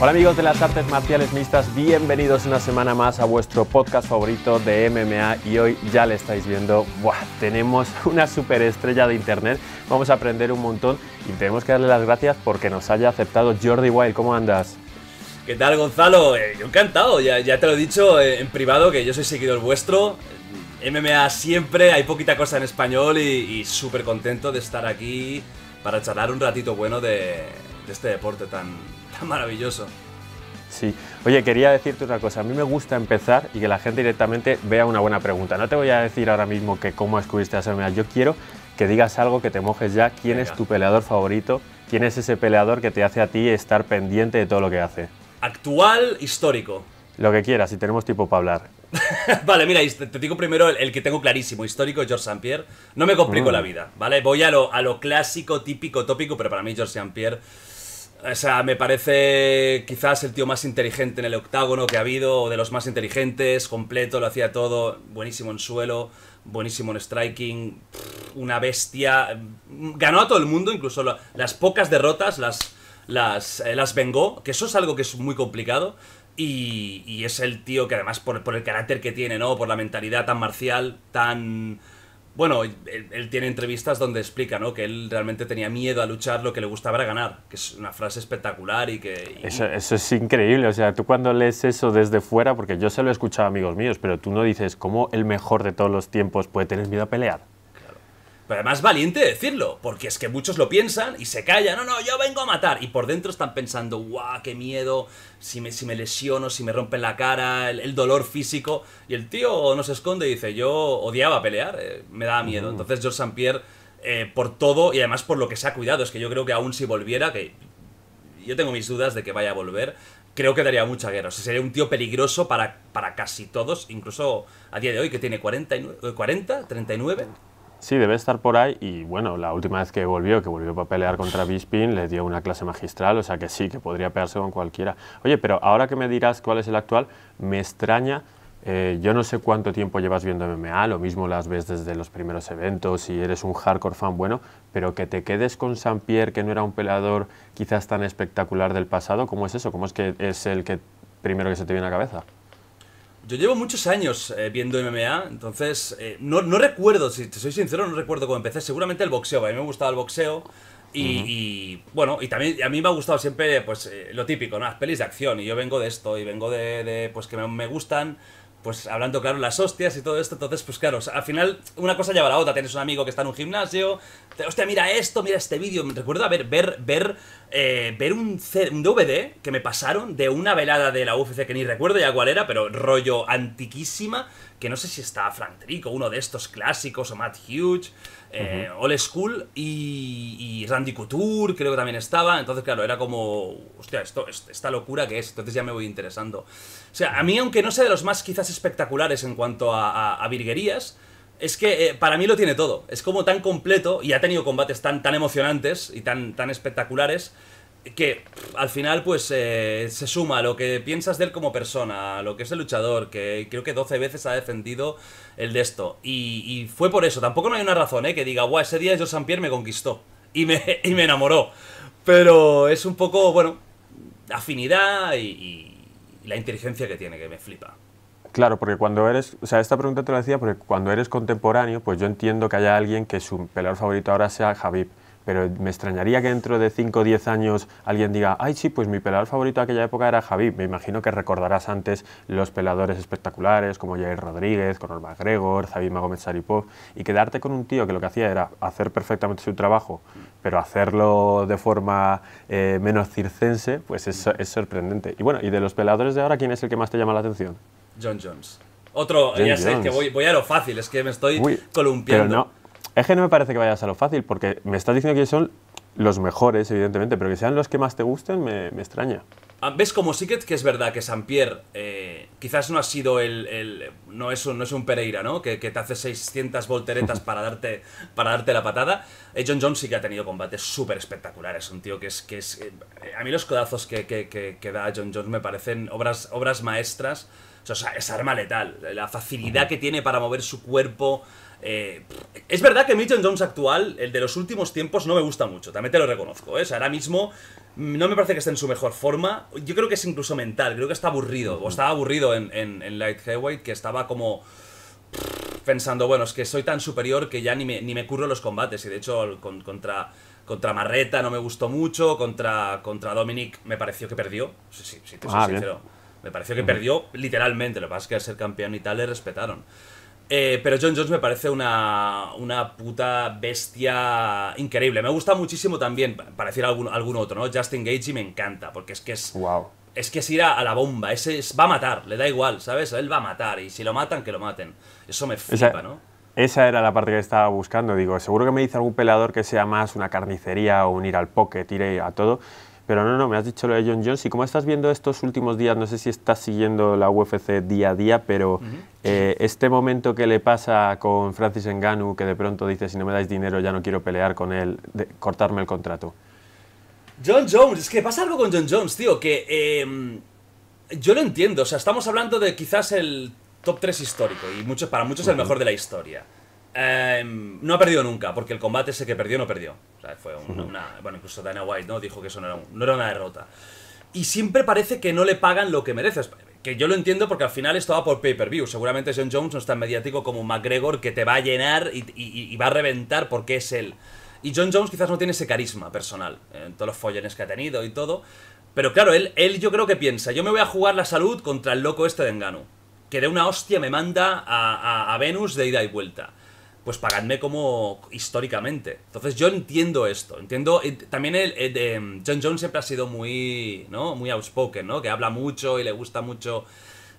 Hola amigos de las artes marciales mixtas, bienvenidos una semana más a vuestro podcast favorito de MMA y hoy ya le estáis viendo, tenemos una superestrella de internet, vamos a aprender un montón y tenemos que darle las gracias porque nos haya aceptado Jordi Wild, ¿cómo andas? ¿Qué tal Gonzalo? Eh, yo encantado, ya, te lo he dicho eh, en privado que yo soy seguidor vuestro, MMA siempre, hay poquita cosa en español y, súper contento de estar aquí para charlar un ratito bueno de este deporte tan, maravilloso. Sí, oye, quería decirte otra cosa. A mí me gusta empezar y que la gente directamente vea una buena pregunta. No te voy a decir ahora mismo que cómo descubriste a Samuel. Yo quiero que digas algo, que te mojes ya. ¿Quién es tu peleador favorito? ¿Quién es ese peleador que te hace a ti estar pendiente de todo lo que hace? Actual, histórico. Lo que quieras, si tenemos tiempo para hablar. vale, mira, te digo primero el, que tengo clarísimo, histórico, George Saint Pierre. No me complico mm. la vida, ¿vale? Voy a lo, a lo clásico, típico, tópico, pero para mí George Saint Pierre o sea, me parece quizás el tío más inteligente en el octágono que ha habido, o de los más inteligentes, completo, lo hacía todo, buenísimo en suelo, buenísimo en striking, una bestia. Ganó a todo el mundo, incluso las pocas derrotas las, las, eh, las vengó, que eso es algo que es muy complicado. Y, y es el tío que además por, por el carácter que tiene, ¿no? Por la mentalidad tan marcial, tan bueno, él, tiene entrevistas donde explica, ¿no? Que él realmente tenía miedo a luchar, lo que le gustaba era ganar, que es una frase espectacular y que... Eso, eso, es increíble, o sea, tú cuando lees eso desde fuera, porque yo se lo he escuchado a amigos míos, pero tú no dices, ¿cómo el mejor de todos los tiempos puede tener miedo a pelear? Pero además valiente decirlo, porque es que muchos lo piensan y se callan, no, no, yo vengo a matar. Y por dentro están pensando, guau, qué miedo, si me, si me lesiono, si me rompen la cara, el, dolor físico. Y el tío no se esconde y dice, yo odiaba pelear, eh, me daba miedo. Mm. Entonces George St. Pierre, eh, por todo y además por lo que se ha cuidado, es que yo creo que aún si volviera, que yo tengo mis dudas de que vaya a volver, creo que daría mucha guerra. O sea, sería un tío peligroso para, para casi todos, incluso a día de hoy, que tiene 49, 40, 39. Sí, debe estar por ahí y bueno, la última vez que volvió, que volvió para pelear contra Bisping, le dio una clase magistral, o sea que sí, que podría pegarse con cualquiera. Oye, pero ahora que me dirás cuál es el actual, me extraña, eh, yo no sé cuánto tiempo llevas viendo MMA, lo mismo las ves desde los primeros eventos y eres un hardcore fan bueno, pero que te quedes con San Pierre, que no era un peleador quizás tan espectacular del pasado, ¿cómo es eso? ¿Cómo es que es el que primero que se te viene a la cabeza? Yo llevo muchos años eh, viendo MMA, entonces eh, no, recuerdo, si te soy sincero, no recuerdo cómo empecé. Seguramente el boxeo, a mí me gustado el boxeo. Y, bueno, y también a mí me ha gustado siempre pues eh, lo típico, ¿no? las pelis de acción. Y yo vengo de esto, y vengo de, de pues que me, me gustan pues hablando, claro, las hostias y todo esto. Entonces, pues claro, al final una cosa lleva a la otra. Tienes un amigo que está en un gimnasio. Hostia, mira esto, mira este vídeo. Me recuerdo ver, ver, ver, eh, ver un, DVD que me pasaron de una velada de la UFC que ni recuerdo ya cuál era, pero rollo antiquísima. Que no sé si está Frank Trico, uno de estos clásicos, o Matt Hughes, All eh, Old School y, Randy Couture, creo que también estaba. Entonces, claro, era como, hostia, esto, esta locura que es. Entonces ya me voy interesando sea, a mí, aunque no sea de los más quizás espectaculares en cuanto a, virguerías, es que eh, para mí lo tiene todo. Es como tan completo y ha tenido combates tan, tan emocionantes y tan, tan espectaculares que al final pues eh, se suma a lo que piensas de él como persona, a lo que es el luchador, que creo que 12 veces ha defendido el de esto. Y, fue por eso, tampoco no hay una razón, ¿eh? Que diga, guau, ese día yo St. Pierre me conquistó y me, me enamoró. Pero es un poco, bueno, afinidad y la inteligencia que tiene, que me flipa. Claro, porque cuando eres, o sea, esta pregunta te la decía porque cuando eres contemporáneo, pues yo entiendo que haya alguien que su pelador favorito ahora sea Javib, pero me extrañaría que dentro de 5 o 10 años alguien diga, ay sí, pues mi pelador favorito de aquella época era Javib. Me imagino que recordarás antes los peladores espectaculares como Jair Rodríguez, Conor McGregor, Zabima Magomed Saripov, y quedarte con un tío que lo que hacía era hacer perfectamente su trabajo, pero hacerlo de forma eh, menos circense, pues es, sorprendente. Y bueno, ¿y de los peladores de ahora quién es el que más te llama la atención? John Jones. Otro, ya sé, que voy, a lo fácil, es que me estoy columpiando. no, es que no me parece que vayas a lo fácil, porque me estás diciendo que son los mejores, evidentemente, pero que sean los que más te gusten me extraña. Ah, ¿Ves como sí que, es verdad que San Pierre eh, quizás no ha sido el, no, es un, no es un Pereira, ¿no? Que, te hace 600 volteretas para darte, para darte la patada. Eh, John Jones sí que ha tenido combates súper espectaculares. Un tío que es. Que es eh, a mí los codazos que, que, que, da John Jones me parecen obras, obras maestras. O sea, es arma letal. La facilidad que tiene para mover su cuerpo. Eh, es verdad que Mitchell Jones actual, el de los últimos tiempos, no me gusta mucho, también te lo reconozco. ¿eh? ahora mismo mm, no me parece que esté en su mejor forma. Yo creo que es incluso mental, creo que está aburrido. O estaba aburrido en, Light Heavyweight, que estaba como pensando, bueno, es que soy tan superior que ya ni me, curro los combates. Y de hecho, contra, Marreta no me gustó mucho, contra, contra Dominic me pareció que perdió. Sí, sí, te soy ah, sincero. Me pareció que perdió literalmente. Lo que pasa es que al ser campeón y tal le respetaron. Eh, pero John Jones me parece una, puta bestia increíble. Me gusta muchísimo también, para decir algún, otro, ¿no? Justin Gage me encanta, porque es que es. Es que es ir a, la bomba, ese va a matar, le da igual, ¿sabes? Él va a matar, y si lo matan, que lo maten. Eso me flipa, ¿no? Esa era la parte que estaba buscando, digo, seguro que me dice algún pelador que sea más una carnicería o un ir al pocket, ir a todo, pero no, no, me has dicho lo de John Jones. ¿Y como estás viendo estos últimos días? No sé si estás siguiendo la UFC día a día, pero eh, este momento que le pasa con Francis Ngannou, que de pronto dice, si no me dais dinero ya no quiero pelear con él, de, cortarme el contrato. John Jones, es que pasa algo con John Jones, tío, que em, yo lo entiendo. O sea, estamos hablando de quizás el top 3 histórico, y mucho, para muchos el mejor de la historia. Em, no ha perdido nunca, porque el combate ese que perdió no perdió. O sea, fue una, bueno, incluso Dana White ¿no? dijo que eso no era, una derrota. Y siempre parece que no le pagan lo que mereces. Que yo lo entiendo porque al final esto va por pay-per-view. Seguramente John Jones no es tan mediático como McGregor, que te va a llenar y, va a reventar porque es él. Y John Jones quizás no tiene ese carisma personal, eh, en todos los follones que ha tenido y todo. Pero claro, él, él yo creo que piensa, yo me voy a jugar la salud contra el loco este de Enganu, Que de una hostia me manda a Venus de ida y vuelta pues pagadme como históricamente. Entonces yo entiendo esto, entiendo, eh, también el, eh, em, John Jones siempre ha sido muy, ¿no? Muy outspoken, ¿no? Que habla mucho y le gusta mucho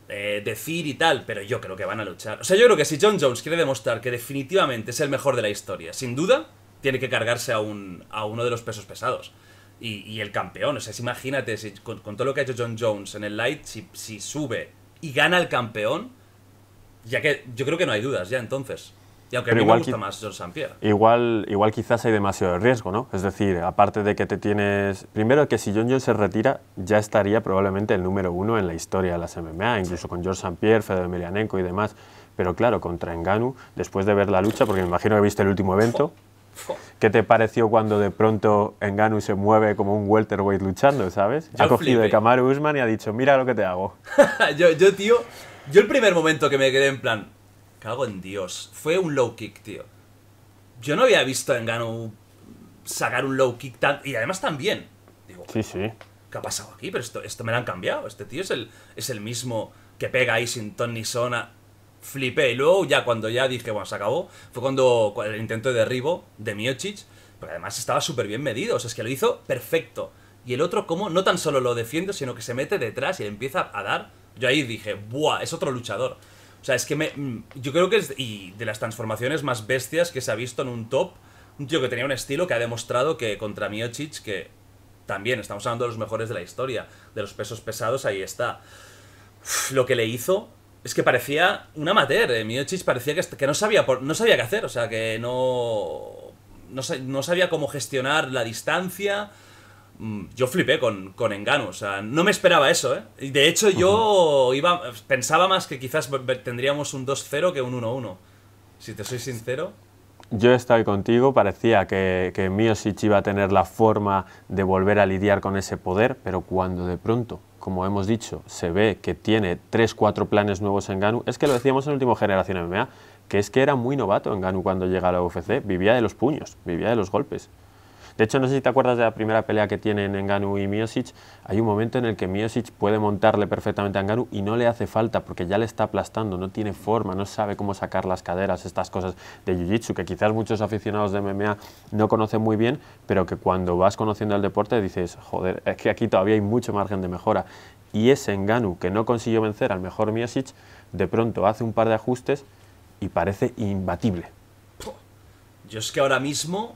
eh, decir y tal, pero yo creo que van a luchar. O sea, yo creo que si John Jones quiere demostrar que definitivamente es el mejor de la historia, sin duda, tiene que cargarse a, un, a uno de los pesos pesados. Y, el campeón, o sea, imagínate, con, con, todo lo que ha hecho John Jones en el light, si, si sube y gana el campeón, ya que yo creo que no hay dudas ya entonces. Y aunque igual me gusta más George St. Pierre. Igual, quizás hay demasiado riesgo, ¿no? Es decir, aparte de que te tienes... Primero que si John Jones se retira, ya estaría probablemente el número uno en la historia de las MMA, incluso con George St. Pierre, Fedor Emelianenko y demás. Pero claro, contra Enganu, después de ver la lucha, porque me imagino que viste el último evento, ¿qué te pareció cuando de pronto Enganu se mueve como un welterweight luchando, sabes? ha cogido de Kamaru Usman y ha dicho, mira lo que te hago. yo, tío, yo el primer momento que me quedé en plan, Cago en Dios. Fue un low kick, tío. Yo no había visto en Gano sacar un low kick tan. Y además también. Digo, sí, sí. ¿Qué ha pasado aquí? Pero esto, esto me lo han cambiado. Este tío es el, es el mismo que pega ahí sin ton ni sona. Flipé. Y luego, ya cuando ya dije, bueno, se acabó, fue cuando, el intento de derribo de Miochich. Pero además estaba súper bien medido. O sea, es que lo hizo perfecto. Y el otro, como no tan solo lo defiende, sino que se mete detrás y empieza a dar. Yo ahí dije, ¡buah! Es otro luchador. O sea, es que me, mm, yo creo que es y de las transformaciones más bestias que se ha visto en un top. Un tío que tenía un estilo que ha demostrado que contra Miocic, que también estamos hablando de los mejores de la historia, de los pesos pesados, ahí está. lo que le hizo es que parecía un amateur. Eh, Miochich parecía que, que no, sabía por, no sabía qué hacer, o sea, que no, no sabía cómo gestionar la distancia Mm, yo flipé con, con Engano, o sea, no me esperaba eso, ¿eh? De hecho, yo iba, pensaba más que quizás tendríamos un 2-0 que un 1-1, si te soy sincero. Yo estoy contigo, parecía que, que iba a tener la forma de volver a lidiar con ese poder, pero cuando de pronto, como hemos dicho, se ve que tiene 3-4 planes nuevos en es que lo decíamos en último Generación MMA, que es que era muy novato en cuando llega a la UFC, vivía de los puños, vivía de los golpes, de hecho, no sé si te acuerdas de la primera pelea que tienen Enganu y Miosic. Hay un momento en el que Miosic puede montarle perfectamente a Enganu y no le hace falta porque ya le está aplastando, no tiene forma, no sabe cómo sacar las caderas, estas cosas de Jiu-Jitsu que quizás muchos aficionados de MMA no conocen muy bien, pero que cuando vas conociendo el deporte dices, joder, es que aquí todavía hay mucho margen de mejora. Y ese Enganu que no consiguió vencer al mejor Miosic, de pronto hace un par de ajustes y parece imbatible. Yo es que ahora mismo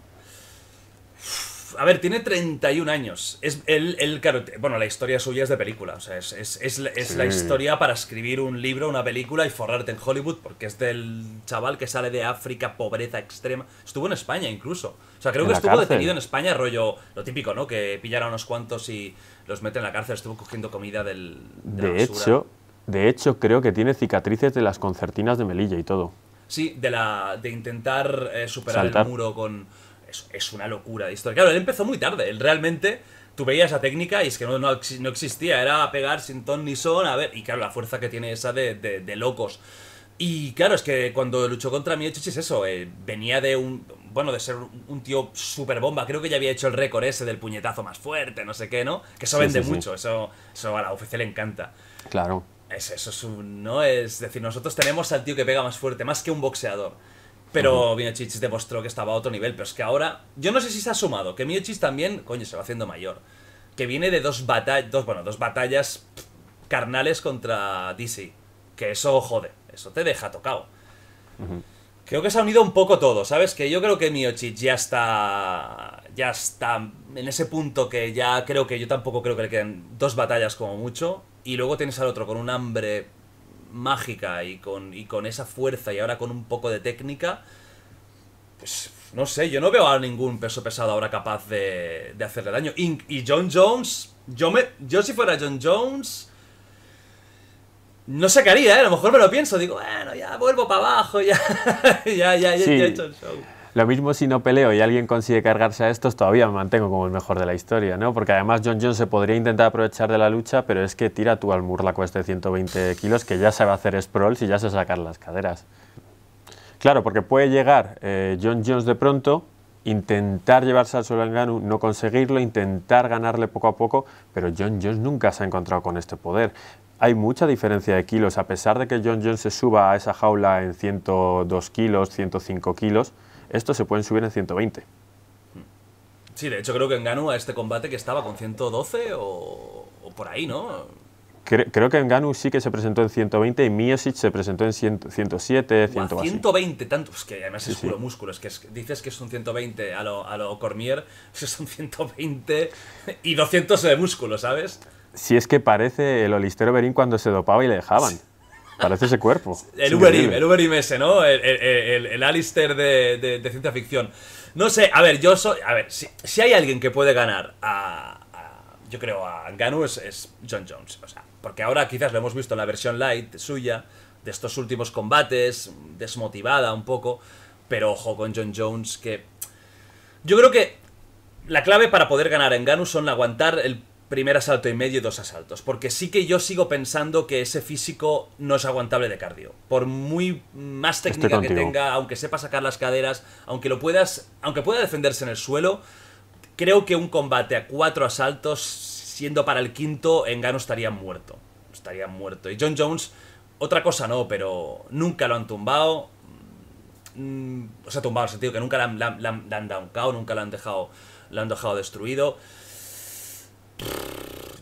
a ver, tiene 31 años. Es, él, él claro, bueno, la historia suya es de película. O sea, es, la historia para escribir un libro, una película y forrarte en Hollywood, porque es del chaval que sale de África, pobreza extrema. Estuvo en España incluso. O sea, creo que estuvo detenido en España, rollo, lo típico, ¿no? Que pillara a unos cuantos y los mete en la cárcel. Estuvo cogiendo comida del. De, hecho, de hecho, creo que tiene cicatrices de las concertinas de Melilla y todo. Sí, de, la, de intentar eh, superar el muro con es, una locura de historia. Claro, él empezó muy tarde, él realmente... Tú veías la técnica y es que no, existía, era pegar sin ton ni son, a ver, y claro, la fuerza que tiene esa de, locos. Y claro, es que cuando luchó contra Miochich es eso, eh, venía de un, bueno, de ser un tío super bomba. Creo que ya había hecho el récord ese del puñetazo más fuerte, no sé qué, ¿no? Que eso vende mucho, Eso, eso a la oficial le encanta. Claro. Es, eso es ¿no? Es decir, nosotros tenemos al tío que pega más fuerte, más que un boxeador. Pero uh demostró que estaba a otro nivel. Pero es que ahora, yo no sé si se ha sumado, que Miochich también, coño, se va haciendo mayor. Que viene de dos batallas, dos, bueno, dos batallas carnales contra DC. Que eso jode, eso te deja tocado. Creo que se ha unido un poco todo, ¿sabes? Que yo creo que Miochich ya está. Ya está en ese punto que ya creo que yo tampoco creo que le queden dos batallas como mucho. Y luego tienes al otro con un hambre mágica y con, y con esa fuerza y ahora con un poco de técnica, pues no sé, yo no veo a ningún peso pesado ahora capaz de, hacerle daño. Y, y, John Jones, yo, me, yo si fuera John Jones... No sacaría ¿eh? a lo mejor me lo pienso, digo, bueno, ya vuelvo para abajo, ya, ya, ya, ya, he hecho el show. Lo mismo si no peleo y alguien consigue cargarse a estos, todavía me mantengo como el mejor de la historia, ¿no? Porque además John Jones se podría intentar aprovechar de la lucha, pero es que tira tú al Murlaco este de 120 kilos, que ya se a hacer sprawls y ya se sacar las caderas. Claro, porque puede llegar eh, John Jones de pronto, intentar llevarse al suelo no conseguirlo, intentar ganarle poco a poco, pero John Jones nunca se ha encontrado con este poder. Hay mucha diferencia de kilos, a pesar de que John Jones se suba a esa jaula en 102 kilos, 105 kilos, estos se pueden subir en 120. Sí, de hecho creo que en Ganu a este combate que estaba con 112 o, por ahí, ¿no? creo que en Ganu sí que se presentó en 120 y Miosic se presentó en 107, 120. 120, tantos que además es puro músculo. Es que dices que es un 120 a lo, Cormier, es Cormier, 120 y 200 de músculo, ¿sabes? Si es que parece el Olistero Berín cuando se dopaba y le dejaban. Parece ese cuerpo. El Uberim, el ese, ¿no? El, Alistair de, ciencia ficción. No sé, a ver, yo soy. A ver, si, hay alguien que puede ganar a. yo creo a Ganus es, John Jones. O sea, porque ahora quizás lo hemos visto en la versión light suya, de estos últimos combates, desmotivada un poco. Pero ojo con John Jones, que. Yo creo que la clave para poder ganar en Ganus son aguantar el primer asalto y medio y dos asaltos. Porque sí que yo sigo pensando que ese físico no es aguantable de cardio. Por muy más técnica que tenga, aunque sepa sacar las caderas, aunque lo puedas, aunque pueda defenderse en el suelo, creo que un combate a cuatro asaltos, siendo para el quinto, Engano estaría muerto. Estaría muerto. Y John Jones, otra cosa no, pero nunca lo han tumbado. Mm, o sea, tumbado en el sentido que nunca lo han, le nunca lo han dejado, lo han dejado destruido.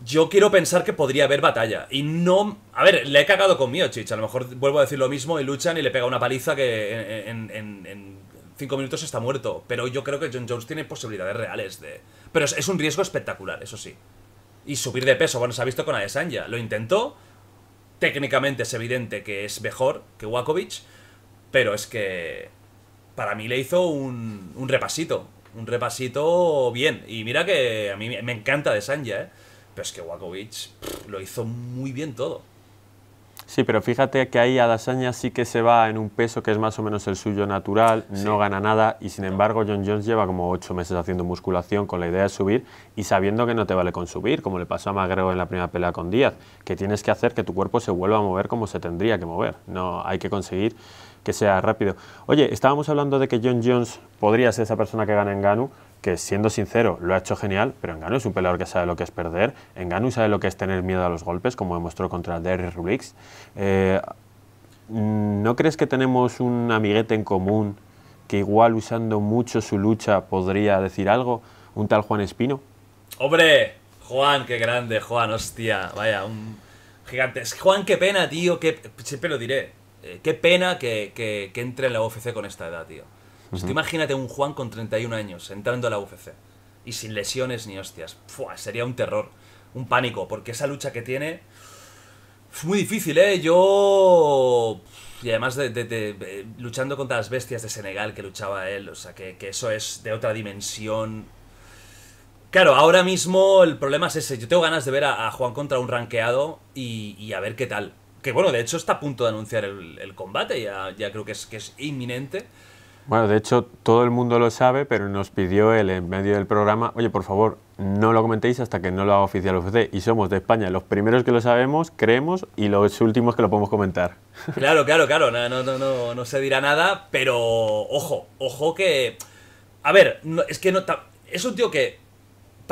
Yo quiero pensar que podría haber batalla. Y no. A ver, le he cagado con Miochich. A lo mejor vuelvo a decir lo mismo y luchan y le pega una paliza que en, 5 cinco minutos está muerto. Pero yo creo que John Jones tiene posibilidades reales de. Pero es, un riesgo espectacular, eso sí. Y subir de peso, bueno, se ha visto con Adesanya. Lo intentó. Técnicamente es evidente que es mejor que Wakovich. Pero es que. Para mí le hizo un, un repasito un repasito bien. Y mira que a mí me encanta de Sanja, ¿eh? Pero es que Wakovic lo hizo muy bien todo. Sí, pero fíjate que ahí a Sanja sí que se va en un peso que es más o menos el suyo natural, no gana nada y sin embargo John Jones lleva como ocho meses haciendo musculación con la idea de subir y sabiendo que no te vale con subir, como le pasó a Magrego en la primera pelea con Díaz, que tienes que hacer que tu cuerpo se vuelva a mover como se tendría que mover. No hay que conseguir que sea rápido. Oye, estábamos hablando de que John Jones podría ser esa persona que gana en Ganu, que siendo sincero lo ha hecho genial, pero en GANU es un peleador que sabe lo que es perder, en GANU sabe lo que es tener miedo a los golpes, como demostró contra Derry Rulix. Eh, ¿No crees que tenemos un amiguete en común que igual usando mucho su lucha podría decir algo? ¿Un tal Juan Espino? ¡Hombre! Juan, qué grande, Juan, hostia, vaya, un gigante. Juan, qué pena, tío, que siempre lo diré. Eh, qué pena que, entre en la UFC con esta edad, tío. imagínate un Juan con 31 años entrando a la UFC y sin lesiones ni hostias. sería un terror, un pánico, porque esa lucha que tiene es muy difícil, ¿eh? Yo... Y además de, eh, luchando contra las bestias de Senegal que luchaba él, o sea, que, eso es de otra dimensión Claro, ahora mismo el problema es ese. Yo tengo ganas de ver a, Juan contra un ranqueado y, a ver qué tal que bueno, de hecho está a punto de anunciar el, combate, ya, ya creo que es, que es inminente. Bueno, de hecho todo el mundo lo sabe, pero nos pidió él en medio del programa, oye, por favor, no lo comentéis hasta que no lo haga oficial UFC. Y somos de España los primeros que lo sabemos, creemos, y los últimos que lo podemos comentar. Claro, claro, claro, no, no, no, no se dirá nada, pero ojo, ojo que... A ver, es que no... Es un tío que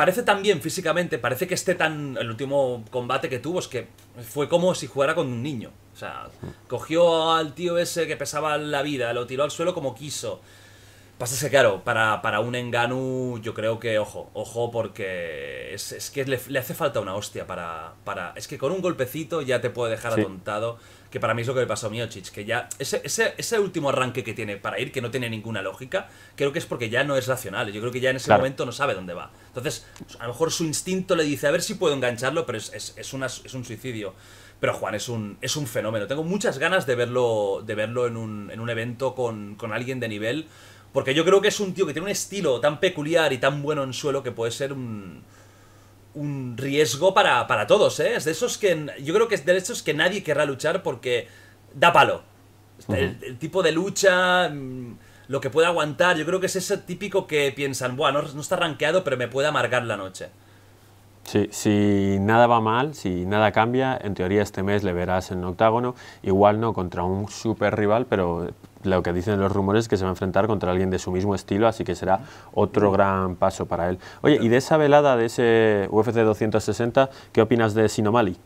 parece tan bien físicamente, parece que esté tan. El último combate que tuvo es que fue como si jugara con un niño. O sea, cogió al tío ese que pesaba la vida, lo tiró al suelo como quiso. Pasa que, claro, para, un Enganu, yo creo que, ojo, ojo, porque es, que le, hace falta una hostia para, para. Es que con un golpecito ya te puede dejar atontado, que para mí es lo que le pasó a Miochich, que ya. Ese, último arranque que tiene para ir, que no tiene ninguna lógica, creo que es porque ya no es racional. Yo creo que ya en ese momento no sabe dónde va. Entonces, a lo mejor su instinto le dice, a ver si puedo engancharlo, pero es, es, es, una, es un suicidio. Pero Juan es un, es un fenómeno. Tengo muchas ganas de verlo, de verlo en, un, evento con, con alguien de nivel porque yo creo que es un tío que tiene un estilo tan peculiar y tan bueno en suelo que puede ser un, un riesgo para, todos, ¿eh? Es de esos que. Yo creo que es de esos que nadie querrá luchar porque da palo. el, tipo de lucha, mm, lo que puede aguantar, yo creo que es ese típico que piensan, bueno, no, está rankeado, pero me puede amargar la noche. Sí, si nada va mal, si nada cambia, en teoría este mes le verás en el octágono, igual no contra un super rival, pero lo que dicen los rumores es que se va a enfrentar contra alguien de su mismo estilo, así que será otro gran paso para él. Oye, y de esa velada, de ese UFC 260, ¿qué opinas de Sinomali?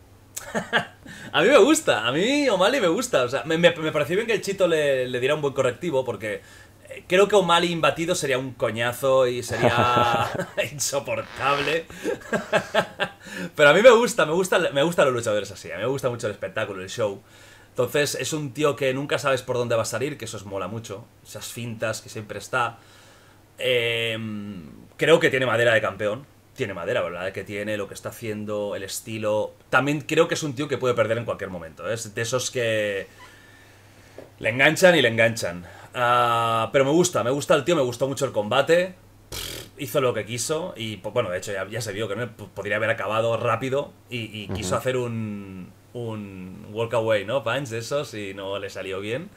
a mí me gusta, a mí O'Malley me gusta. O sea, me, me, pareció bien que el Chito le, le diera un buen correctivo porque eh, creo que O'Malley imbatido sería un coñazo y sería insoportable. Pero a mí me gusta, me gusta, me gustan los luchadores así, a mí me gusta mucho el espectáculo, el show. Entonces es un tío que nunca sabes por dónde va a salir, que eso es mola mucho. Esas fintas que siempre está. Em, creo que tiene madera de campeón. Tiene madera, ¿verdad? Que tiene, lo que está haciendo, el estilo. También creo que es un tío que puede perder en cualquier momento. ¿eh? Es de esos que le enganchan y le enganchan. Ah, pero me gusta, me gusta el tío, me gustó mucho el combate. hizo lo que quiso y, bueno, de hecho ya, se vio que no podría haber acabado rápido y, quiso hacer un, un walk away, ¿no? Punch de esos y no le salió bien.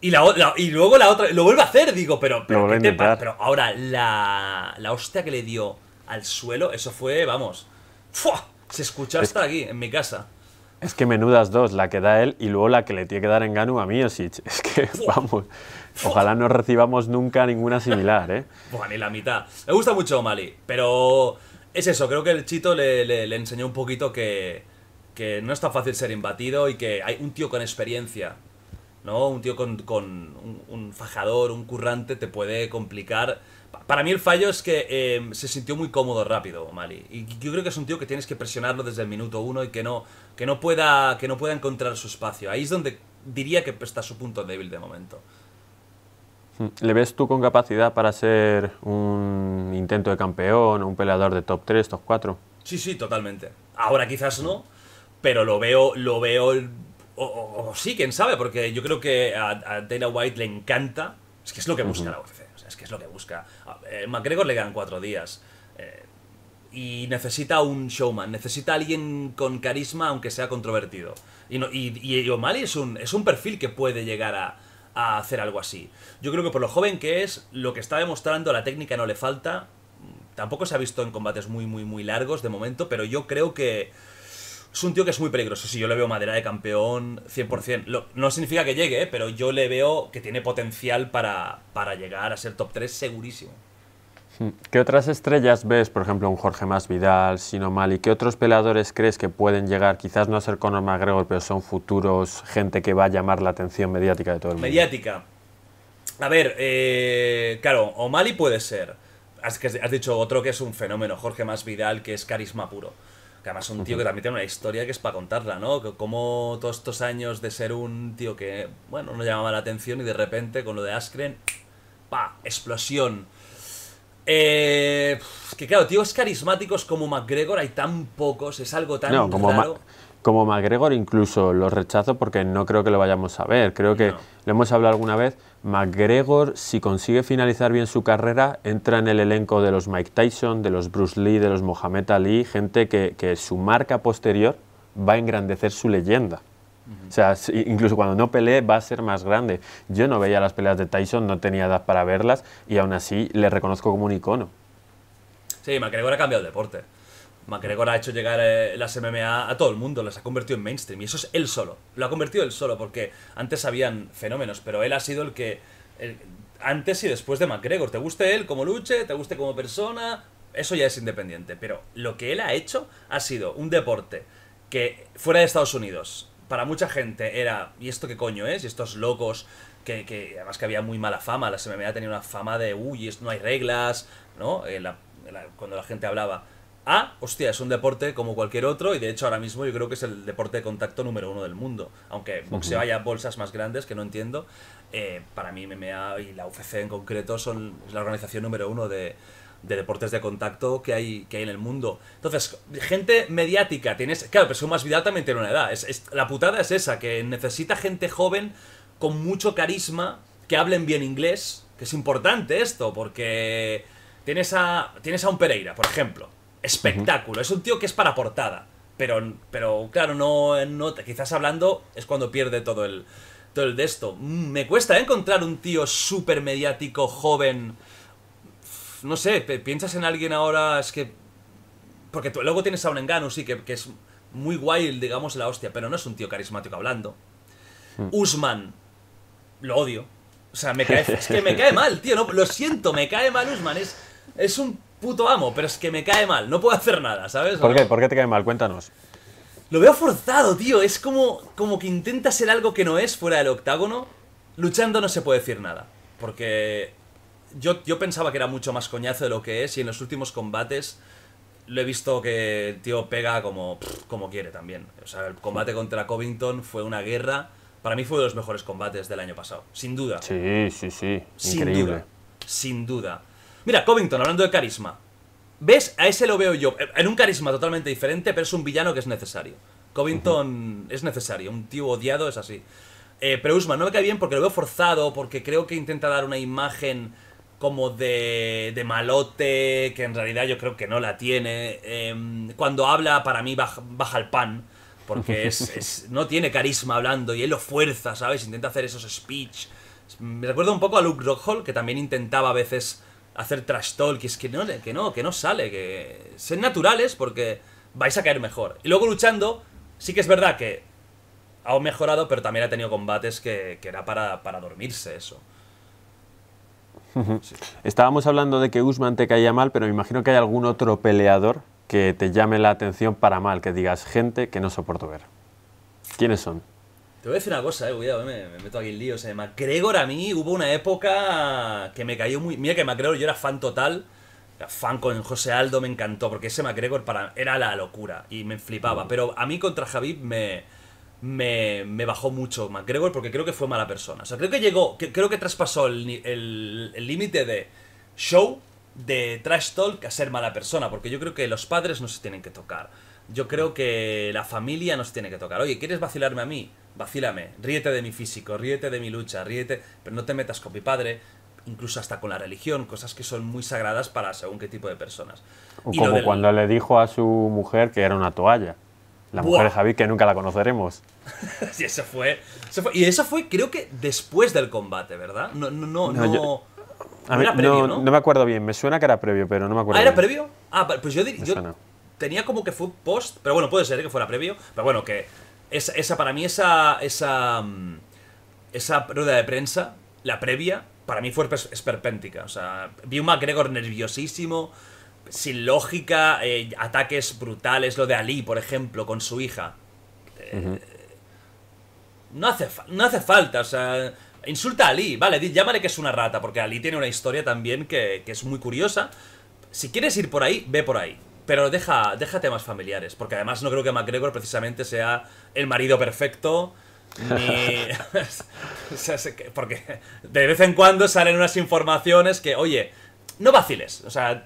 Y, la, y luego la otra, lo vuelve a hacer, digo, pero, pero, ahora la, la hostia que le dio al suelo, eso fue, vamos, ¡fua! se escucha hasta aquí, en mi casa. Es que menudas dos, la que da él y luego la que le tiene que dar en Ganu a Miosic. Es que, vamos, ojalá no recibamos nunca ninguna similar, ¿eh? bueno, ni la mitad. Me gusta mucho Mali, pero es eso, creo que el Chito le, le enseñó un poquito que que no está fácil ser imbatido y que hay un tío con experiencia, ¿no? Un tío con, un, fajador, un currante, te puede complicar. Para mí el fallo es que em, se sintió muy cómodo rápido, Mali. Y yo creo que es un tío que tienes que presionarlo desde el minuto uno y que no, que no, pueda, que no pueda encontrar su espacio. Ahí es donde diría que está su punto débil de momento. Hmm. ¿Le ves tú con capacidad para ser un intento de campeón, un peleador de top 3, top 4? Sí, sí, totalmente. Ahora quizás no, pero lo veo, lo veo, o, sí, quién sabe, porque yo creo que a, Dana White le encanta, es que es lo que busca la UFC, es que es lo que busca. Eh, McGregor le quedan cuatro días eh, y necesita un showman, necesita alguien con carisma, aunque sea controvertido. Y, no, y, y O'Malley es un, es un perfil que puede llegar a, a hacer algo así. Yo creo que por lo joven que es, lo que está demostrando, la técnica no le falta. Tampoco se ha visto en combates muy, muy, muy largos de momento, pero yo creo que es un tío que es muy peligroso. Si yo le veo madera de campeón 100%. no significa que llegue, ¿eh? pero yo le veo que tiene potencial para, llegar a ser top 3 segurísimo. Hmm. ¿Qué otras estrellas ves, por ejemplo, un Jorge Más Vidal, Sino Mali? ¿Qué otros peladores crees que pueden llegar, quizás no a ser Conor McGregor, pero son futuros gente que va a llamar la atención mediática de todo el mundo? Mediática. A ver, eh, claro, O'Malley puede ser. Has, has dicho otro que es un fenómeno, Jorge Más Vidal, que es carisma puro además un tío que también tiene una historia que es para contarla, ¿no? como todos estos años de ser un tío que, bueno, no llamaba la atención y de repente con lo de Askren, ¡pa! ¡Explosión! Eh, que claro, tíos carismáticos como McGregor hay tan pocos, es algo tan raro como McGregor incluso lo rechazo porque no creo que lo vayamos a ver. Creo que lo hemos hablado alguna vez. McGregor, si consigue finalizar bien su carrera, entra en el elenco de los Mike Tyson, de los Bruce Lee, de los Mohamed Ali, gente que, su marca posterior va a engrandecer su leyenda. O sea, incluso cuando no pelee va a ser más grande. Yo no veía las peleas de Tyson, no tenía edad para verlas y aún así le reconozco como un icono. Sí, McGregor ha cambiado el deporte. McGregor ha hecho llegar eh, las MMA a todo el mundo, las ha convertido en mainstream. Y eso es él solo. Lo ha convertido él solo, porque antes habían fenómenos, pero él ha sido el que. antes y después de McGregor. Te guste él como luche, te guste como persona, eso ya es independiente. Pero lo que él ha hecho ha sido un deporte que fuera de Estados Unidos, para mucha gente era, ¿y esto qué coño es? Y estos locos, que, además que había muy mala fama, la MMA tenía una fama de, uy, no hay reglas, ¿no? cuando la gente hablaba Ah, hostia, es un deporte como cualquier otro y de hecho ahora mismo yo creo que es el deporte de contacto número uno del mundo. Aunque boxeo haya bolsas más grandes que no entiendo, eh, para mí MMA y la UFC en concreto son la organización número uno de, deportes de contacto que hay, que en el mundo. Entonces, gente mediática, tienes. Claro, pero más Vidal también tiene una edad. la putada es esa, que necesita gente joven con mucho carisma, que hablen bien inglés, que es importante esto, porque tienes a, tienes a un Pereira, por ejemplo, espectáculo. Es un tío que es para portada. Pero, pero claro, no, no quizás hablando es cuando pierde todo el, todo el de esto. Me cuesta encontrar un tío súper mediático, joven. No sé, piensas en alguien ahora, es que... Porque luego tienes a un engano, sí, que, es muy guay, digamos, la hostia, pero no es un tío carismático hablando. Hmm. Usman, lo odio. O sea, me cae, es que me cae mal, tío, lo siento, me cae mal Usman. Es, es un puto amo, pero es que me cae mal, no puedo hacer nada, ¿sabes? ¿Por qué? ¿Por qué te cae mal? Cuéntanos. Lo veo forzado, tío, es como, como que intenta ser algo que no es fuera del octágono. Luchando no se puede decir nada, porque yo, yo pensaba que era mucho más coñazo de lo que es y en los últimos combates lo he visto que el tío pega como, como quiere también. O sea, el combate contra Covington fue una guerra. Para mí fue uno de los mejores combates del año pasado, sin duda. Sí, sí, sí. Increíble. Sin duda. Sin duda. Mira, Covington, hablando de carisma. ¿Ves? A ese lo veo yo. En un carisma totalmente diferente, pero es un villano que es necesario. Covington es necesario. Un tío odiado es así. Eh, pero Usman no me cae bien porque lo veo forzado, porque creo que intenta dar una imagen como de, de malote, que en realidad yo creo que no la tiene. Em, cuando habla, para mí baja, el pan, porque es, no tiene carisma hablando y él lo fuerza, ¿sabes? Intenta hacer esos speech. Me recuerdo un poco a Luke Rockhall, que también intentaba a veces hacer trash talk, que es que no, que no, que no sale, que sed naturales porque vais a caer mejor. Y luego luchando, sí que es verdad que ha mejorado, pero también ha tenido combates que, era para, para, dormirse eso. Estábamos hablando de que Usman te caía mal, pero me imagino que hay algún otro peleador que te llame la atención para mal, que digas gente que no soporto ver. ¿Quiénes son? Te voy a decir una cosa, eh, cuidado, eh, me, meto aquí en líos. sea MacGregor a mí hubo una época que me cayó muy... Mira que MacGregor yo era fan total, fan con José Aldo, me encantó, porque ese MacGregor para, era la locura y me flipaba. Mm. Pero a mí contra Javid me, me, bajó mucho MacGregor porque creo que fue mala persona. O sea, creo que llegó, creo que traspasó el límite de show, de trash talk a ser mala persona, porque yo creo que los padres no se tienen que tocar. Yo creo que la familia no se tiene que tocar. Oye, ¿quieres vacilarme a mí? vacílame, ríete de mi físico, ríete de mi lucha, ríete, pero no te metas con mi padre, incluso hasta con la religión, cosas que son muy sagradas para según qué tipo de personas. Como cuando le dijo a su mujer que era una toalla. La mujer de Javi que nunca la conoceremos. sí, eso fue, Y eso fue, creo que después del combate, ¿verdad? No, no, no. no, a mí, previo, no, me acuerdo bien, me suena que era previo, pero no me acuerdo. ¿Ah, era previo? Ah, pues yo, diría tenía como que fue post, pero bueno, puede ser que fuera previo, pero bueno, que esa, para mí, esa, esa, mm, esa rueda de prensa, la previa, para mí fue esperpéntica. O sea, vi un McGregor nerviosísimo, sin lógica, eh, ataques brutales, lo de Ali, por ejemplo, con su hija. Eh, no, hace no hace falta, o sea, insulta a Ali, vale, llámale que es una rata, porque Ali tiene una historia también que es muy curiosa. Si quieres ir por ahí, ve por ahí. Pero deja, deja temas familiares, porque además no creo que MacGregor precisamente sea el marido perfecto. Ni... porque de vez en cuando salen unas informaciones que, oye, no vaciles, o sea,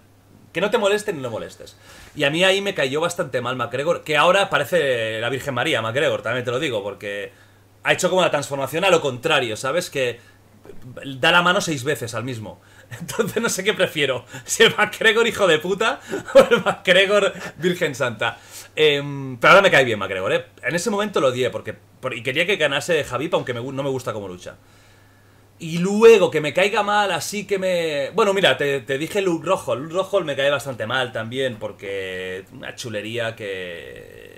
que no te molesten ni no molestes. Y a mí ahí me cayó bastante mal MacGregor, que ahora parece la Virgen María, MacGregor, también te lo digo, porque ha hecho como la transformación a lo contrario, ¿sabes? Que da la mano seis veces al mismo. Entonces no sé qué prefiero, si el MacGregor hijo de puta o el MacGregor Virgen Santa. Em, pero ahora me cae bien MacGregor, ¿eh? En ese momento lo odié, porque, y quería que ganase Javip, aunque no me gusta como lucha. Y luego que me caiga mal, así que me... Bueno, mira, te, te dije Luke Rojo. Luke Rojo me cae bastante mal también, porque una chulería que...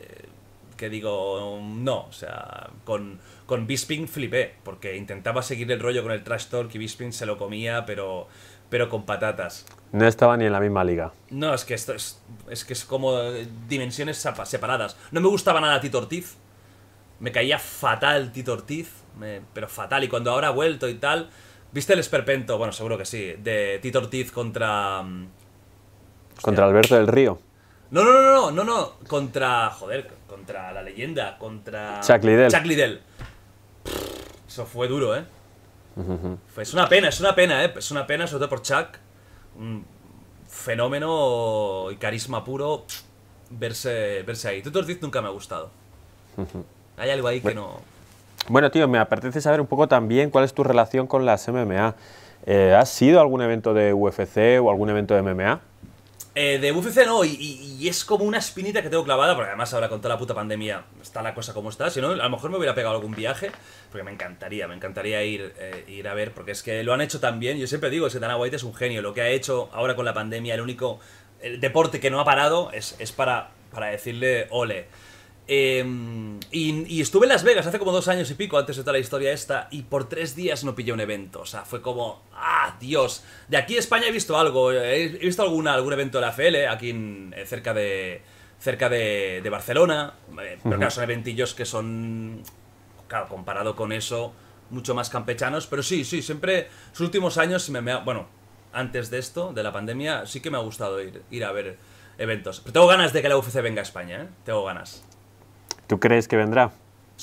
Que digo, no, o sea, con con Bisping flipé, porque intentaba seguir el rollo con el trash talk y Bisping se lo comía, pero, pero con patatas. No estaba ni en la misma liga. No, es que esto es, es que es como eh, dimensiones separadas. No me gustaba nada Tito Ortiz. Me caía fatal Tito Ortiz, pero fatal. Y cuando ahora ha vuelto y tal. ¿Viste el esperpento? Bueno, seguro que sí. De Tito Ortiz contra. Mm, contra Alberto del Río. No, no, no, no, no, no. Contra. Joder, contra la leyenda. Contra. Chuck Chuck Liddell. Eso fue duro, ¿eh? Es una pena, es una pena, ¿eh? Es una pena, sobre todo por Chuck. Un fenómeno y carisma puro verse, verse ahí. Tutor dices nunca me ha gustado. Hay algo ahí que no... Bueno, tío, me apetece saber un poco también cuál es tu relación con las MMA. ¿Ha eh, ¿Has sido algún evento de UFC o algún evento de MMA? Eh, de UFC no, y, y, es como una espinita que tengo clavada, porque además ahora con toda la puta pandemia está la cosa como está, si no, a lo mejor me hubiera pegado algún viaje, porque me encantaría, me encantaría ir, eh, ir a ver, porque es que lo han hecho tan bien, yo siempre digo, ese Dana White es un genio, lo que ha hecho ahora con la pandemia, el único deporte que no ha parado es, para, para decirle ole. Em, y, estuve en Las Vegas hace como dos años y pico antes de toda la historia esta y por tres días no pillé un evento. O sea, fue como, ah, Dios. De aquí a España he visto algo, he visto alguna, algún evento de la FL aquí eh, cerca de cerca de, Barcelona. Eh, pero claro, son eventillos que son, claro, comparado con eso, mucho más campechanos. Pero sí, sí, siempre, sus últimos años, bueno, antes de esto, de la pandemia, sí que me ha gustado ir, ir a ver eventos. Pero tengo ganas de que la UFC venga a España, ¿eh? Tengo ganas. ¿Tú crees que vendrá?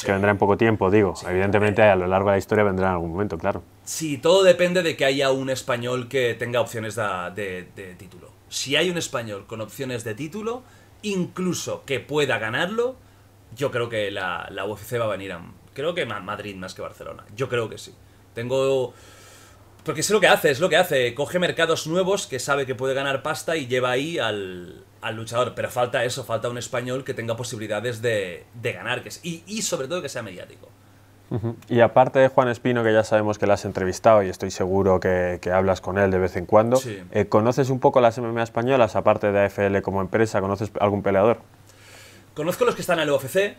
Que vendrá en poco tiempo, digo. Evidentemente, eh. a lo largo de la historia vendrá en algún momento, claro. Sí, todo depende de que haya un español que tenga opciones de, título. Si hay un español con opciones de título, incluso que pueda ganarlo, yo creo que la, la UFC va a venir a. Creo que Madrid más que Barcelona. Yo creo que sí. Tengo porque es lo que hace, es lo que hace. Coge mercados nuevos que sabe que puede ganar pasta y lleva ahí al, luchador. Pero falta eso, falta un español que tenga posibilidades de, ganar. Que y, sobre todo que sea mediático. Y aparte de Juan Espino, que ya sabemos que la has entrevistado y estoy seguro que, hablas con él de vez en cuando, eh, ¿conoces un poco las MMA españolas, aparte de AFL como empresa? ¿Conoces algún peleador? Conozco los que están en el UFC,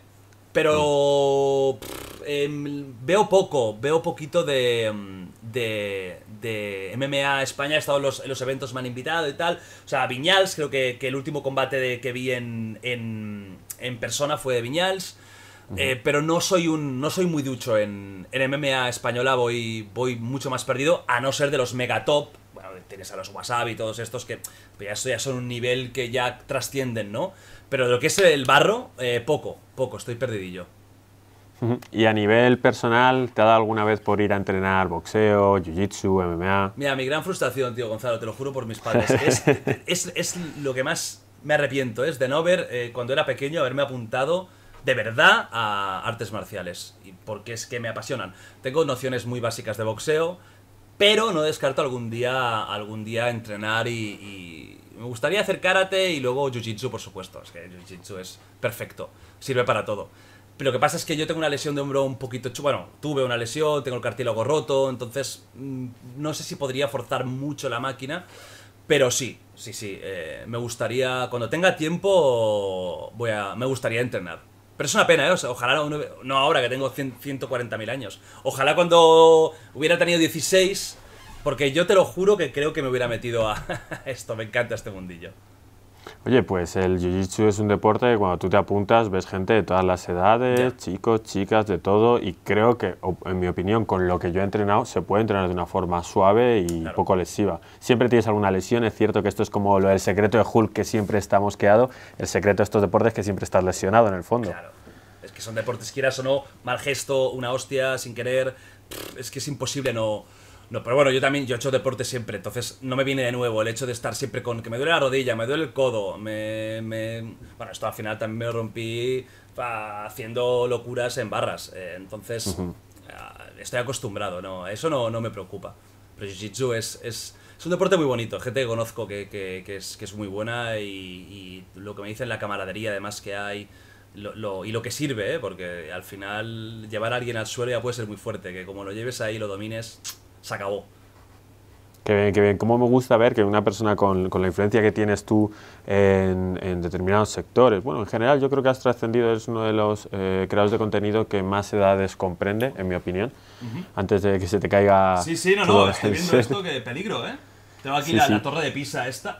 pero mm. em, veo poco, veo poquito de... Em, de, MMA España, he estado en los, eventos, me han invitado y tal. O sea, Viñals, creo que, el último combate de, que vi en, en, persona fue de Viñals. Eh, pero no soy un no soy muy ducho en, en MMA española, voy, voy mucho más perdido, a no ser de los mega top. Bueno, tienes a los Wasabi y todos estos que pues ya, ya son un nivel que ya trascienden, ¿no? Pero de lo que es el barro, eh, poco, poco, estoy perdidillo. ¿Y a nivel personal, te ha dado alguna vez por ir a entrenar boxeo, jiu-jitsu, MMA? Mira, mi gran frustración, tío Gonzalo, te lo juro por mis padres, es, lo que más me arrepiento, es de no haber, eh, cuando era pequeño, haberme apuntado de verdad a artes marciales, porque es que me apasionan. Tengo nociones muy básicas de boxeo, pero no descarto algún día, algún día entrenar y, y me gustaría hacer karate y luego jiu-jitsu, por supuesto. Es que jiu-jitsu es perfecto, sirve para todo lo que pasa es que yo tengo una lesión de hombro un poquito Bueno, tuve una lesión, tengo el cartílago roto, entonces mm, no sé si podría forzar mucho la máquina. Pero sí, sí, sí. Eh, me gustaría, cuando tenga tiempo, voy a, me gustaría entrenar. Pero es una pena, ¿eh? ojalá, no, no, ahora que tengo 140.000 años. Ojalá cuando hubiera tenido 16, porque yo te lo juro que creo que me hubiera metido a esto. Me encanta este mundillo. Oye, pues el jiu-jitsu es un deporte que cuando tú te apuntas ves gente de todas las edades, chicos, chicas, de todo, y creo que, en mi opinión, con lo que yo he entrenado, se puede entrenar de una forma suave y poco lesiva. Siempre tienes alguna lesión, es cierto que esto es como el secreto de Hulk que siempre estamos mosqueado, el secreto de estos deportes es que siempre estás lesionado en el fondo. Claro. Es que son deportes, quieras o no, mal gesto, una hostia, sin querer, es que es imposible no no, pero bueno, yo también, yo he hecho deporte siempre, entonces no me viene de nuevo el hecho de estar siempre con que me duele la rodilla, me duele el codo, me... Bueno, esto al final también me rompí haciendo locuras en barras, eh, entonces eh, estoy acostumbrado, no, eso no, no me preocupa. Pero Jiu-Jitsu es, es, un deporte muy bonito, gente que conozco que, que, es, muy buena y, lo que me dicen la camaradería además que hay... Lo, y lo que sirve, eh, porque al final llevar a alguien al suelo ya puede ser muy fuerte, que como lo lleves ahí, lo domines, se acabó. Qué bien, qué bien. ¿Cómo me gusta ver que una persona con, con la influencia que tienes tú en, determinados sectores, bueno, en general yo creo que has trascendido, eres uno de los eh, creadores de contenido que más edades comprende, en mi opinión, antes de que se te caiga... Sí, sí, no, no, estoy viendo esto que peligro, ¿eh? Tengo aquí la, torre de Pisa esta.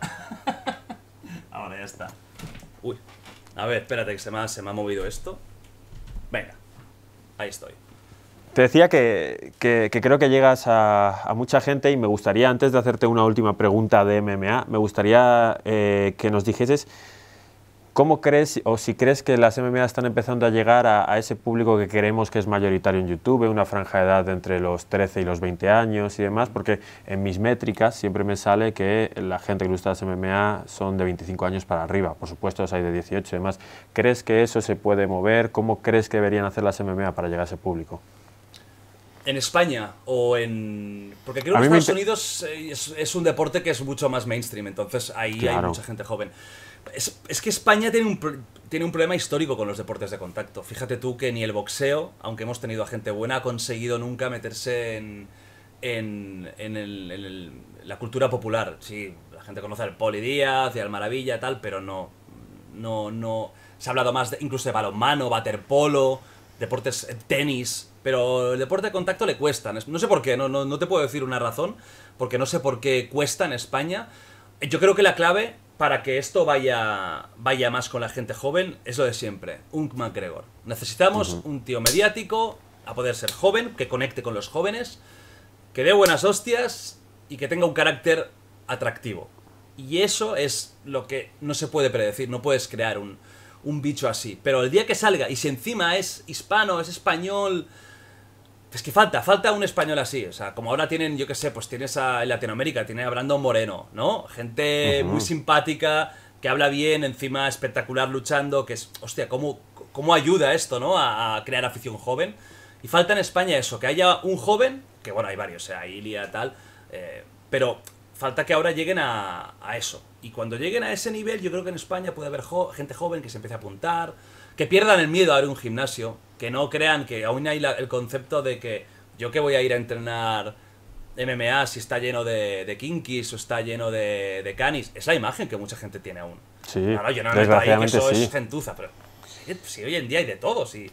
Ahora ya está. Uy. A ver, espérate, que se me ha, se me ha movido esto. Venga. Ahí estoy. Te decía que, creo que llegas a, mucha gente y me gustaría, antes de hacerte una última pregunta de MMA, me gustaría eh, que nos dijeses cómo crees o si crees que las MMA están empezando a llegar a, ese público que queremos que es mayoritario en YouTube, una franja de edad entre los 13 y los 20 años y demás, porque en mis métricas siempre me sale que la gente que gusta las MMA son de 25 años para arriba, por supuesto hay de 18 y demás. ¿Crees que eso se puede mover? ¿Cómo crees que deberían hacer las MMA para llegar a ese público? en España o en. Porque creo que en Estados Unidos eh, es, un deporte que es mucho más mainstream, entonces ahí hay mucha gente joven. Es, que España tiene un, tiene un problema histórico con los deportes de contacto. Fíjate tú que ni el boxeo, aunque hemos tenido a gente buena, ha conseguido nunca meterse en, la cultura popular. Sí, la gente conoce al Poli Díaz y al Maravilla, tal, pero no. No, no. Se ha hablado más incluso de balonmano, waterpolo deportes, eh, tenis, pero el deporte de contacto le cuesta. No sé por qué, no, te puedo decir una razón, porque no sé por qué cuesta en España. Yo creo que la clave para que esto vaya, vaya más con la gente joven es lo de siempre, un McGregor. Necesitamos un tío mediático, a poder ser joven, que conecte con los jóvenes, que dé buenas hostias y que tenga un carácter atractivo. Y eso es lo que no se puede predecir, no puedes crear un, un bicho así. Pero el día que salga, y si encima es hispano, es español... Es que falta, falta un español así. O sea, como ahora tienen, yo qué sé, pues tienes a, en Latinoamérica, tiene a Brandon Moreno, ¿no? Gente muy simpática, que habla bien, encima espectacular luchando, que es, hostia, ¿cómo, cómo ayuda esto, ¿no? A, crear afición joven. Y falta en España eso, que haya un joven, que bueno, hay varios, o ¿eh? sea, Ilia, tal, eh, pero falta que ahora lleguen a, eso. Y cuando lleguen a ese nivel, yo creo que en España puede haber gente joven que se empiece a apuntar, que pierdan el miedo a ir un gimnasio, que no crean que aún hay el concepto de que yo que voy a ir a entrenar MMA si está lleno de, de kinkies o está lleno de, canis. Es la imagen que mucha gente tiene aún. Sí, claro, yo no eso es gentuza, pero si, hoy en día hay de todo, sí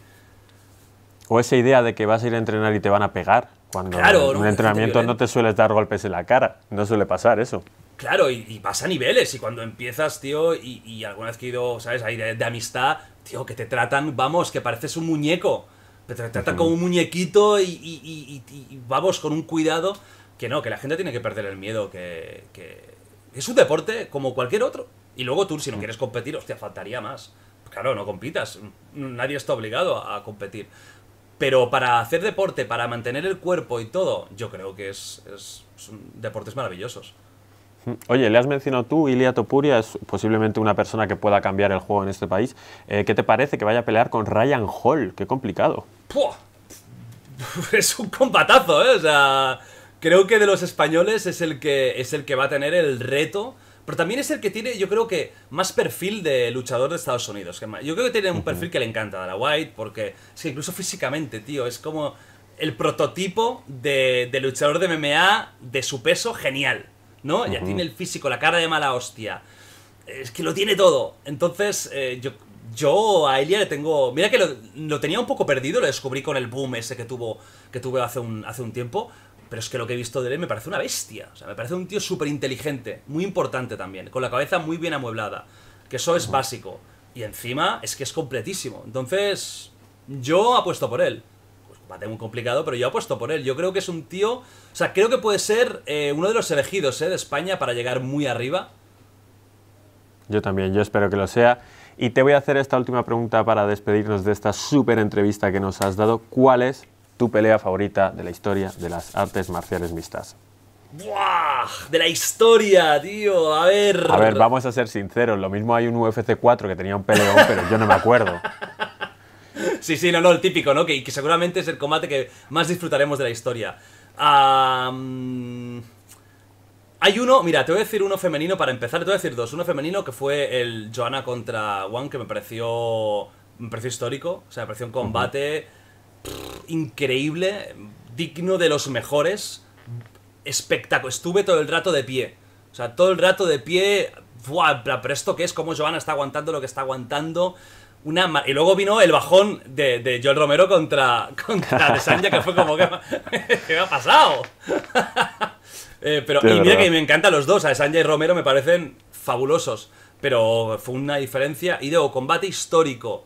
O esa idea de que vas a ir a entrenar y te van a pegar cuando claro, en un entrenamiento no te sueles dar golpes en la cara, no suele pasar eso. Claro, y, y a niveles, y cuando empiezas, tío, y, alguna vez que he ido, ¿sabes? Ahí de, amistad, tío, que te tratan, vamos, que pareces un muñeco, te tratan como un muñequito y, vamos, con un cuidado, que no, que la gente tiene que perder el miedo, que, es un deporte como cualquier otro. Y luego tú, si no quieres competir, hostia, faltaría más. Claro, no compitas, nadie está obligado a competir pero para hacer deporte, para mantener el cuerpo y todo, yo creo que es, es son deportes maravillosos. Oye, le has mencionado tú, Ilia Topuria es posiblemente una persona que pueda cambiar el juego en este país. Eh, ¿Qué te parece que vaya a pelear con Ryan Hall? Qué complicado. Es un combatazo, ¿eh? O sea, creo que de los españoles es el que, es el que va a tener el reto pero también es el que tiene, yo creo que, más perfil de luchador de Estados Unidos. yo creo que tiene un perfil que le encanta a la White, porque es que incluso físicamente, tío, es como el prototipo de, luchador de MMA de su peso genial, ¿no? Ya tiene el físico, la cara de mala hostia. Es que lo tiene todo. Entonces, eh, yo, yo a Elia le tengo. Mira que lo, tenía un poco perdido, lo descubrí con el boom ese que tuvo que tuve hace un, hace un tiempo. Pero es que lo que he visto de él me parece una bestia. O sea, me parece un tío súper inteligente, muy importante también, con la cabeza muy bien amueblada. Que eso es básico. Y encima es que es completísimo. Entonces, yo apuesto por él. Pues, va a muy complicado, pero yo apuesto por él. Yo creo que es un tío. O sea, creo que puede ser eh, uno de los elegidos eh, de España para llegar muy arriba. Yo también, yo espero que lo sea. Y te voy a hacer esta última pregunta para despedirnos de esta súper entrevista que nos has dado. ¿Cuál es tu pelea favorita de la historia de las artes marciales mixtas. ¡Buah! De la historia, tío. A ver. A ver, vamos a ser sinceros. Lo mismo hay un UFC 4 que tenía un peleón, pero yo no me acuerdo. Sí, sí, no, no, el típico, ¿no? Que, que seguramente es el combate que más disfrutaremos de la historia. hay uno, mira, te voy a decir uno femenino para empezar, te voy a decir dos. Uno femenino que fue el Joanna contra Juan que me pareció, un precio histórico. O sea, me pareció un combate increíble, digno de los mejores, espectáculo. Estuve todo el rato de pie. O sea, todo el rato de pie. Buah, pero esto que es, como Joana está aguantando lo que está aguantando. Una y luego vino el bajón de, Joel Romero contra, contra De Sanja, que fue como que ¿qué me ha pasado. Eh, pero, y mira que me encantan los dos, a Sanja y Romero me parecen fabulosos. Pero fue una diferencia. Y luego, combate histórico.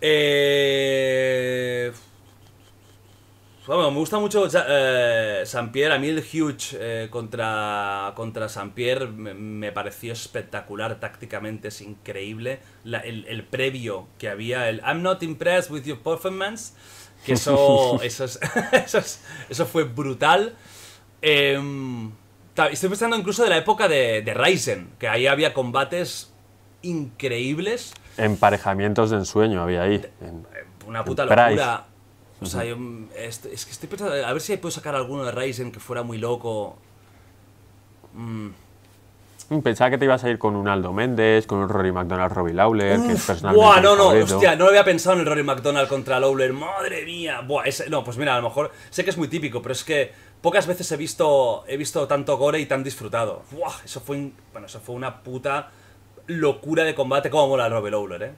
Eh... Bueno, me gusta mucho eh, San Pierre. A mí el Huge eh, contra, contra San Pierre me, pareció espectacular tácticamente, es increíble. el, previo que había, el I'm not impressed with your performance, que eso, eso, eso, fue brutal. Em, estoy pensando incluso de la época de, de Ryzen, que ahí había combates increíbles. Emparejamientos de ensueño había ahí. una puta locura. O sea, yo, es, que estoy pensando, a ver si puedo sacar alguno de Ryzen que fuera muy loco. Mm. Mm, pensaba que te ibas a ir con un Aldo Méndez, con un Rory McDonald, Robbie Lawler, Buah, no, no, hostia, no lo había pensado en el Rory McDonald contra Lawler, madre mía. Buah, ese, no, pues mira, a lo mejor sé que es muy típico, pero es que pocas veces he visto, he visto tanto gore y tan disfrutado. eso fue, bueno, eso fue una puta locura de combate como mola Robbie Lawler, ¿eh?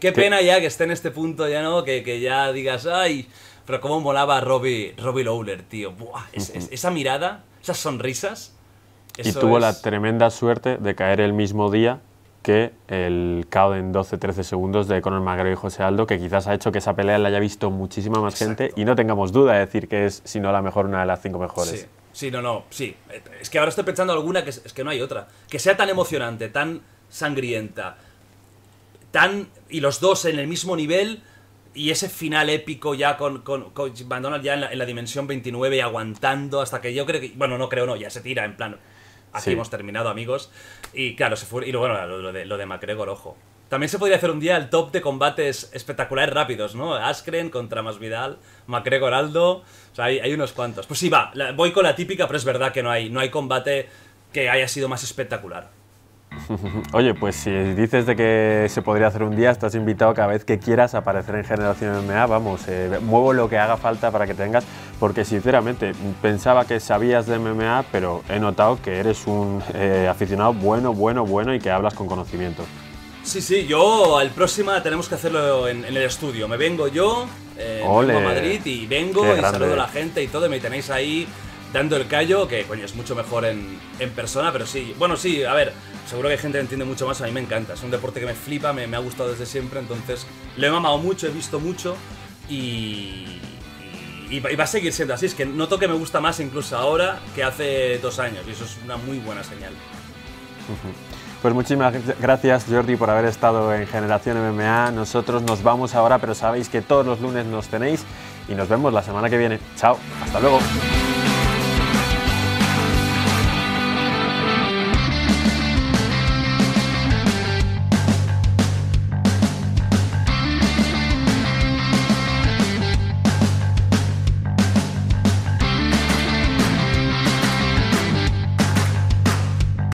qué, pena ya que esté en este punto ya, ¿no? Que, ya digas, ay, pero cómo molaba Robbie, Robbie tío. esa mirada, esas sonrisas. y tuvo la tremenda suerte de caer el mismo día que el KO en 12-13 segundos de Conor McGregor y José Aldo, que quizás ha hecho que esa pelea la haya visto muchísima más gente y no tengamos duda de decir que es, si no la mejor, una de las cinco mejores. Sí. Sí, no, no, sí. Es que ahora estoy pensando alguna que es, que no hay otra. Que sea tan emocionante, tan sangrienta, tan... y los dos en el mismo nivel y ese final épico ya con, con, ya en la, dimensión 29 aguantando hasta que yo creo que... Bueno, no creo, no, ya se tira en plan... Aquí hemos terminado, amigos. Y claro, se fue... Y bueno, lo, de, lo de MacGregor, ojo. También se podría hacer un día el top de combates espectaculares rápidos, ¿no? Askren contra Masvidal, MacGregor Aldo... O sea, hay, unos cuantos. Pues sí, va, voy con la típica, pero es verdad que no hay, no hay combate que haya sido más espectacular. Oye, pues si dices de que se podría hacer un día, estás invitado cada vez que quieras a aparecer en Generación MMA, vamos, eh, muevo lo que haga falta para que tengas, porque sinceramente pensaba que sabías de MMA, pero he notado que eres un eh, aficionado bueno, bueno, bueno y que hablas con conocimiento. Sí, sí, yo al próximo tenemos que hacerlo en, el estudio. Me vengo yo, eh, vengo a Madrid y vengo y saludo a la gente y todo. Y me tenéis ahí dando el callo, que coño, es mucho mejor en, persona, pero sí. Bueno, sí, a ver, seguro que hay gente que entiende mucho más. A mí me encanta. Es un deporte que me flipa, me, ha gustado desde siempre. Entonces, lo he mamado mucho, he visto mucho y, va a seguir siendo así. Es que noto que me gusta más incluso ahora que hace dos años y eso es una muy buena señal. Pues muchísimas gracias Jordi por haber estado en Generación MMA. Nosotros nos vamos ahora, pero sabéis que todos los lunes nos tenéis y nos vemos la semana que viene. Chao, hasta luego.